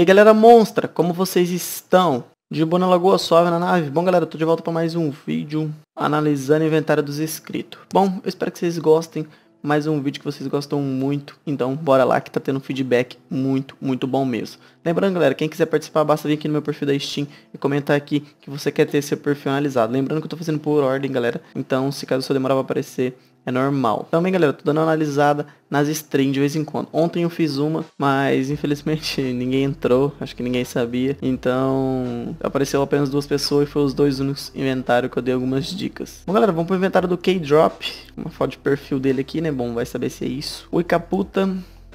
E aí, galera monstra, como vocês estão? De boa Lagoa Suave na nave? Bom, galera, tô de volta para mais um vídeo analisando o inventário dos inscritos. Bom, eu espero que vocês gostem. Mais um vídeo que vocês gostam muito, então bora lá que tá tendo um feedback muito, muito bom mesmo. Lembrando, galera, quem quiser participar, basta vir aqui no meu perfil da Steam e comentar aqui que você quer ter seu perfil analisado. Lembrando que eu tô fazendo por ordem, galera, então se caso só demorar pra aparecer, é normal. Também, galera, eu tô dando uma analisada nas streams de vez em quando. Ontem eu fiz uma, mas infelizmente ninguém entrou, acho que ninguém sabia. Então, apareceu apenas duas pessoas e foi os dois únicos inventários que eu dei algumas dicas. Bom, galera, vamos pro inventário do K-Drop. Uma foto de perfil dele aqui, né? Bom, vai saber se é isso. Oi, Caputa.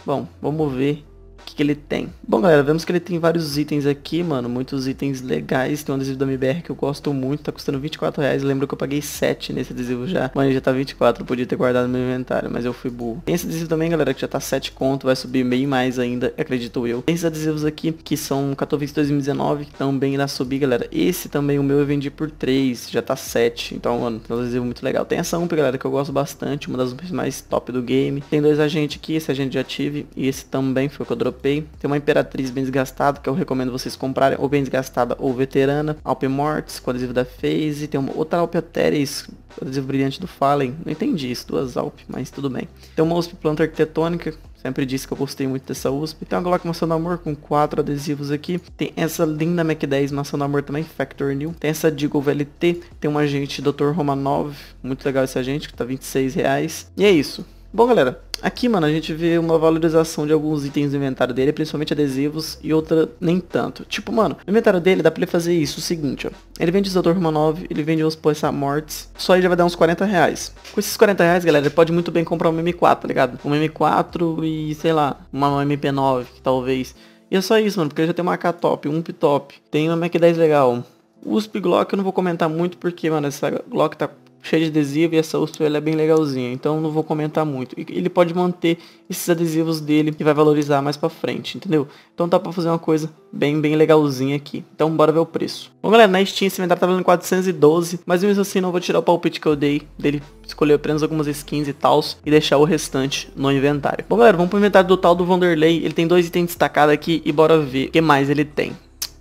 Bom, vamos ver que, que ele tem? Bom, galera, vemos que ele tem vários itens aqui, mano. Muitos itens legais. Tem um adesivo da MBR que eu gosto muito. Tá custando 24 reais. Lembro que eu paguei 7 nesse adesivo já. Mano, já tá 24. Eu podia ter guardado no meu inventário, mas eu fui burro. Tem esse adesivo também, galera, que já tá 7 conto. Vai subir meio mais ainda, acredito eu. Tem esses adesivos aqui, que são 14 2019, que também irá subir, galera. Esse também, o meu, eu vendi por 3. Já tá 7. Então, mano, tem um adesivo muito legal. Tem essa UMP, galera, que eu gosto bastante. Uma das UMPs mais top do game. Tem dois agentes aqui. Esse agente já tive. E esse também foi o que eu dropei tem uma Imperatriz bem desgastada, que eu recomendo vocês comprarem, ou bem desgastada ou veterana. Alp Mortis, com adesivo da FaZe. Tem uma outra Alp Ateres, adesivo brilhante do Fallen. Não entendi isso, duas Alp, mas tudo bem. Tem uma USP Planta Arquitetônica, Sempre disse que eu gostei muito dessa USP. Tem então, uma Glock Maçã do Amor com quatro adesivos aqui. Tem essa linda Mac 10 Maçã do Amor também, Factor New. Tem essa Deagle VLT. Tem um agente Dr. Romanov. Muito legal esse agente, que tá 26 reais. E é isso. Bom, galera, Aqui, mano, a gente vê uma valorização de alguns itens do inventário dele, principalmente adesivos e outra nem tanto. Tipo, mano, no inventário dele dá pra ele fazer isso, o seguinte, ó. Ele vende o Isador Romanov, ele vende, os Poissa Mortes, só ele já vai dar uns 40 reais. Com esses 40 reais, galera, ele pode muito bem comprar um M4, tá ligado? Um M4 e, sei lá, uma MP9, talvez. E é só isso, mano, porque ele já tem uma k top, um P top, tem uma Mac 10 legal, USP Glock eu não vou comentar muito porque, mano, essa Glock tá cheia de adesivo e essa ostra ela é bem legalzinha, então não vou comentar muito. E ele pode manter esses adesivos dele e vai valorizar mais para frente, entendeu? Então tá para fazer uma coisa bem, bem legalzinha aqui. Então bora ver o preço. Bom galera, na Steam esse inventário tá valendo 412, mas mesmo assim não vou tirar o palpite que eu dei dele escolher apenas algumas skins e tals e deixar o restante no inventário. Bom galera, vamos pro inventário do tal do Vanderlei, ele tem dois itens destacados aqui e bora ver o que mais ele tem.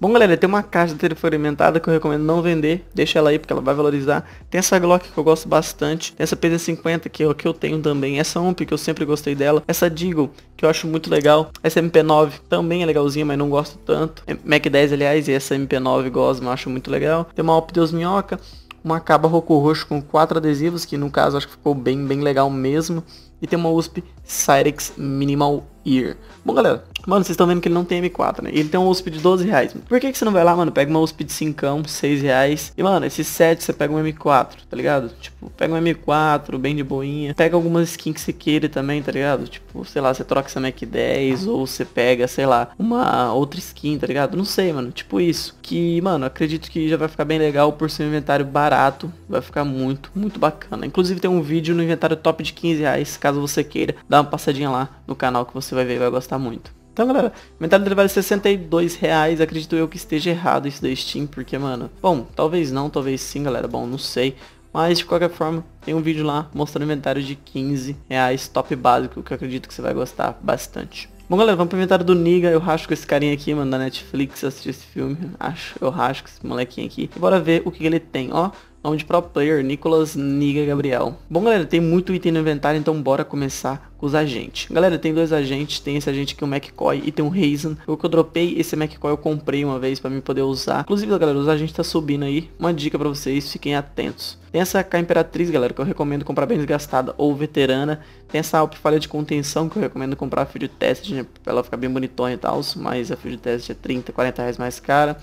Bom, galera, tem uma caixa de telefone que eu recomendo não vender. Deixa ela aí, porque ela vai valorizar. Tem essa Glock que eu gosto bastante. Tem essa PZ50 que eu, que eu tenho também. Essa UMP que eu sempre gostei dela. Essa Deagle que eu acho muito legal. Essa MP9 também é legalzinha, mas não gosto tanto. É, Mac 10, aliás, e essa MP9 Gosma eu acho muito legal. Tem uma Op Deus Minhoca uma caba roco roxo com quatro adesivos, que no caso acho que ficou bem, bem legal mesmo. E tem uma USP Cyrex Minimal Ear. Bom, galera, mano, vocês estão vendo que ele não tem M4, né? Ele tem uma USP de 12 reais. Mano. Por que, que você não vai lá, mano? Pega uma USP de 5, 6 reais. E, mano, esses 7 você pega um M4, tá ligado? Tipo, pega um M4, bem de boinha. Pega algumas skins que você queira também, tá ligado? Tipo, sei lá, você troca essa Mac 10 ou você pega, sei lá, uma outra skin, tá ligado? Não sei, mano. Tipo isso. Que, mano, acredito que já vai ficar bem legal por ser um inventário barato. Vai ficar muito, muito bacana. Inclusive tem um vídeo no inventário top de 15 reais, caso caso você queira, dá uma passadinha lá no canal que você vai ver e vai gostar muito. Então, galera, o metade dele vale 62 reais. Acredito eu que esteja errado isso da Steam, porque, mano... Bom, talvez não, talvez sim, galera. Bom, não sei. Mas, de qualquer forma, tem um vídeo lá mostrando inventário de 15 reais, top básico, que eu acredito que você vai gostar bastante. Bom, galera, vamos pro inventário do Niga. Eu racho com esse carinha aqui, mano, da Netflix, assistir esse filme. Acho, eu racho com esse molequinho aqui. E bora ver o que ele tem, ó nome de pro player, Nicolas Niga Gabriel. Bom galera, tem muito item no inventário, então bora começar com os agentes. Galera, tem dois agentes, tem esse agente aqui, o McCoy e tem o Hazen. O que eu dropei, esse McCoy eu comprei uma vez pra mim poder usar. Inclusive galera, os agentes tá subindo aí, uma dica pra vocês, fiquem atentos. Tem essa K Imperatriz, galera, que eu recomendo comprar bem desgastada ou veterana. Tem essa Alp Falha de Contenção, que eu recomendo comprar a Field teste, né? Pra ela ficar bem bonitona e tal, mas a Field Test teste é 30, 40 reais mais cara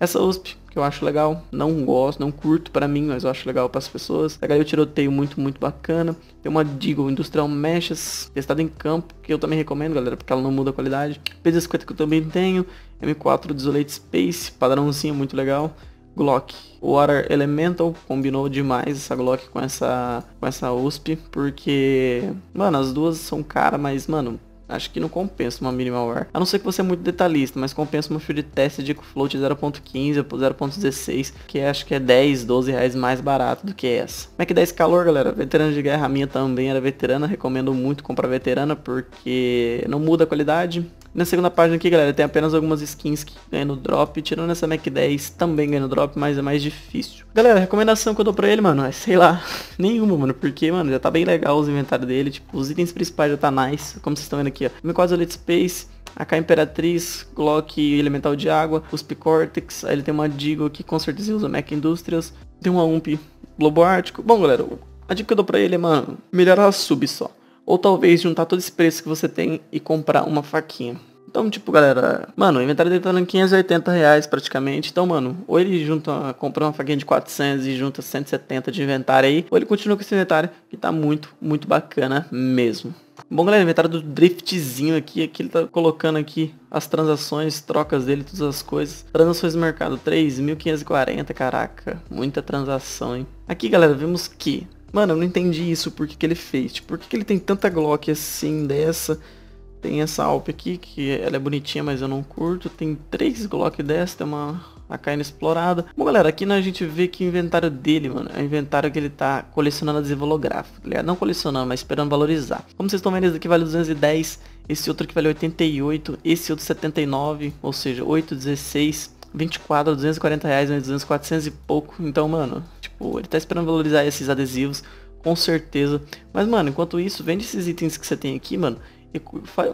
essa USP, que eu acho legal. Não gosto, não curto para mim, mas eu acho legal para as pessoas. A galera tiroteio muito, muito bacana. Tem uma digo Industrial meshes testada em campo, que eu também recomendo, galera, porque ela não muda a qualidade. P50 que eu também tenho. M4 Desolate Space, padrãozinho muito legal. Glock. Water Elemental combinou demais essa Glock com essa com essa USP, porque mano, as duas são cara, mas mano, acho que não compensa uma minimal wear, A não ser que você é muito detalhista, mas compensa uma field test de float 0.15 ou 0.16, que é, acho que é 10, 12 reais mais barato do que essa. Mac 10 é calor, galera, veterano de guerra, a minha também era veterana, recomendo muito comprar veterana porque não muda a qualidade, na segunda página aqui, galera, tem apenas algumas skins que ganham drop. Tirando essa Mac 10, também ganha drop, mas é mais difícil. Galera, a recomendação que eu dou pra ele, mano, é, sei lá, nenhuma, mano. Porque, mano, já tá bem legal os inventários dele. Tipo, os itens principais já tá nice, como vocês estão vendo aqui, ó. M4 é Elite Space, AK Imperatriz, Glock Elemental de Água, os Cortex, aí ele tem uma Digo que com certeza usa Mac Industrials, tem uma UMP Globo Ártico. Bom, galera, a dica que eu dou pra ele é, mano, melhorar a sub só. Ou talvez juntar todo esse preço que você tem e comprar uma faquinha. Então, tipo, galera, mano, o inventário dele tá dando 580 reais praticamente. Então, mano, ou ele junta, compra uma faquinha de 400 e junta 170 de inventário aí, ou ele continua com esse inventário que tá muito, muito bacana mesmo. Bom, galera, inventário do Driftzinho aqui, aqui ele tá colocando aqui as transações, trocas dele, todas as coisas. Transações do mercado, 3.540, caraca, muita transação, hein? Aqui, galera, vemos que Mano, eu não entendi isso, por que, que ele fez? Tipo, por que, que ele tem tanta Glock assim dessa? Tem essa Alp aqui, que ela é bonitinha, mas eu não curto. Tem três Glock dessa, tem uma AK inexplorada. Bom, galera, aqui né, a gente vê que o inventário dele, mano, é o inventário que ele tá colecionando adesivo holográfico, tá Não colecionando, mas esperando valorizar. Como vocês estão vendo, esse aqui vale 210, esse outro aqui vale 88, esse outro 79, ou seja, 8, 16, 24, 240 reais, né, 200, 400 e pouco. Então, mano, Tipo, ele tá esperando valorizar esses adesivos, com certeza. Mas, mano, enquanto isso, vende esses itens que você tem aqui, mano. E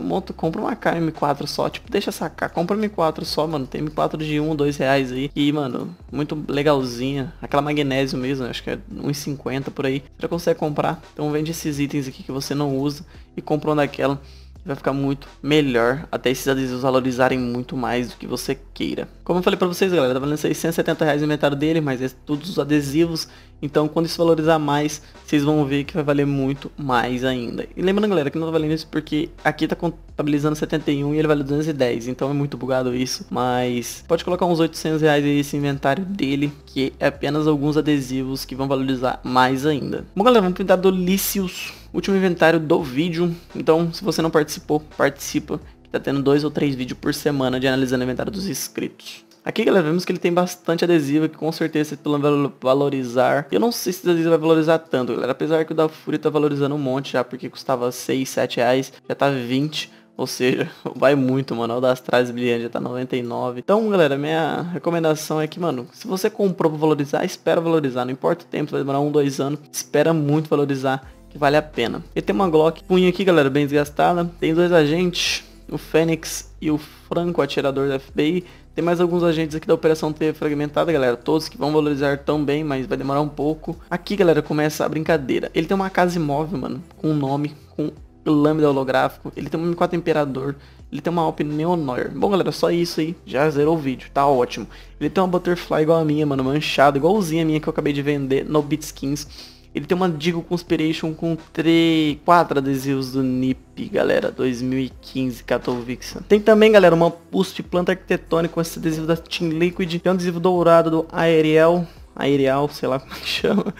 monta, compra uma KM4 só. Tipo, deixa sacar. Compra M4 só, mano. Tem M4 de 1, 2 reais aí. E, mano, muito legalzinha. Aquela magnésio mesmo, acho que é 1,50 por aí. Você já consegue comprar. Então vende esses itens aqui que você não usa e compra um daquela vai ficar muito melhor, até esses adesivos valorizarem muito mais do que você queira. Como eu falei pra vocês, galera, tá valendo 670 reais o inventário dele, mas é todos os adesivos então quando isso valorizar mais, vocês vão ver que vai valer muito mais ainda. E lembrando galera que não tá valendo isso porque aqui tá contabilizando 71 e ele vale 210, então é muito bugado isso. Mas pode colocar uns 800 reais aí esse inventário dele, que é apenas alguns adesivos que vão valorizar mais ainda. Bom galera, vamos pintar do Lícius. Último inventário do vídeo, então se você não participou, participa tá tendo dois ou três vídeos por semana de analisando o inventário dos inscritos. Aqui, galera, vemos que ele tem bastante adesivo, que com certeza esse plano vai valorizar. Eu não sei se esse adesivo vai valorizar tanto, galera. Apesar que o da Fúria tá valorizando um monte já, porque custava 6, 7 reais, já tá 20. Ou seja, vai muito, mano. O das trás brilhante já tá 99. Então, galera, minha recomendação é que, mano, se você comprou pra valorizar, espera valorizar. Não importa o tempo, vai demorar um, dois anos. Espera muito valorizar, que vale a pena. E tem uma Glock punha aqui, galera, bem desgastada. Tem dois agentes, o Fênix e o Franco, atirador da FBI. Tem mais alguns agentes aqui da Operação T fragmentada, galera. Todos que vão valorizar tão bem, mas vai demorar um pouco. Aqui, galera, começa a brincadeira. Ele tem uma casa imóvel, mano, com um nome, com lâmina holográfico. Ele tem um M4 Imperador. Ele tem uma Alp Neonoir. Bom, galera, só isso aí. Já zerou o vídeo. Tá ótimo. Ele tem uma Butterfly igual a minha, mano. Manchada, igualzinha a minha que eu acabei de vender no Bitskins. Ele tem uma Digo Conspiration com 3, 4 adesivos do NIP, galera, 2015, Katowice. Tem também, galera, uma USP planta arquitetônica com esse adesivo da Team Liquid. Tem um adesivo dourado do Aerial, aerial, sei lá como é que chama.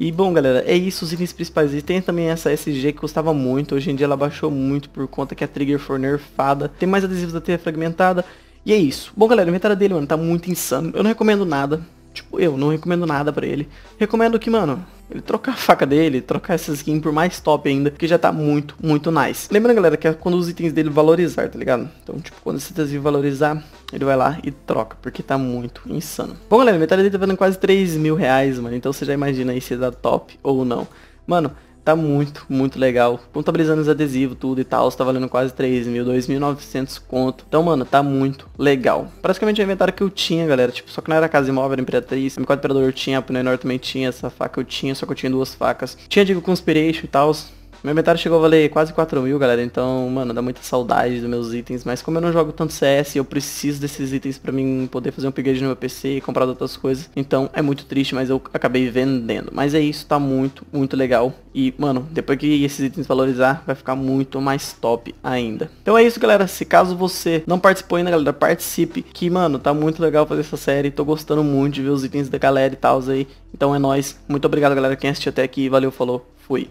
E bom, galera, é isso os itens principais. E tem também essa SG que custava muito, hoje em dia ela baixou muito por conta que a Trigger for nerfada. Tem mais adesivos da T fragmentada. E é isso. Bom, galera, o inventário dele, mano, tá muito insano. Eu não recomendo nada. Tipo, eu não recomendo nada para ele. Recomendo que, mano, ele trocar a faca dele, trocar essa skin por mais top ainda, que já tá muito, muito nice. Lembrando, galera, que é quando os itens dele valorizar, tá ligado? Então, tipo, quando esse itens valorizar, ele vai lá e troca, porque tá muito insano. Bom, galera, metade dele tá valendo quase 3 mil reais, mano. Então você já imagina aí se dá top ou não. Mano, Tá muito, muito legal. Contabilizando os adesivos, tudo e tal, tá valendo quase 3 mil, 2.900 conto. Então, mano, tá muito legal. Praticamente o inventário que eu tinha, galera. Tipo, só que não era casa imóvel, era Imperatriz. M4 Imperador eu tinha, a Punenor também tinha, essa faca eu tinha, só que eu tinha duas facas. Tinha Digo Conspiration e tal, meu inventário chegou a valer quase 4 mil, galera. Então, mano, dá muita saudade dos meus itens. Mas como eu não jogo tanto CS, eu preciso desses itens pra mim poder fazer um upgrade no meu PC e comprar outras coisas. Então, é muito triste, mas eu acabei vendendo. Mas é isso, tá muito, muito legal. E, mano, depois que esses itens valorizar, vai ficar muito mais top ainda. Então é isso, galera. Se caso você não participou ainda, galera, participe. Que, mano, tá muito legal fazer essa série. Tô gostando muito de ver os itens da galera e tal aí. Então é nóis. Muito obrigado, galera, quem assistiu até aqui. Valeu, falou, fui.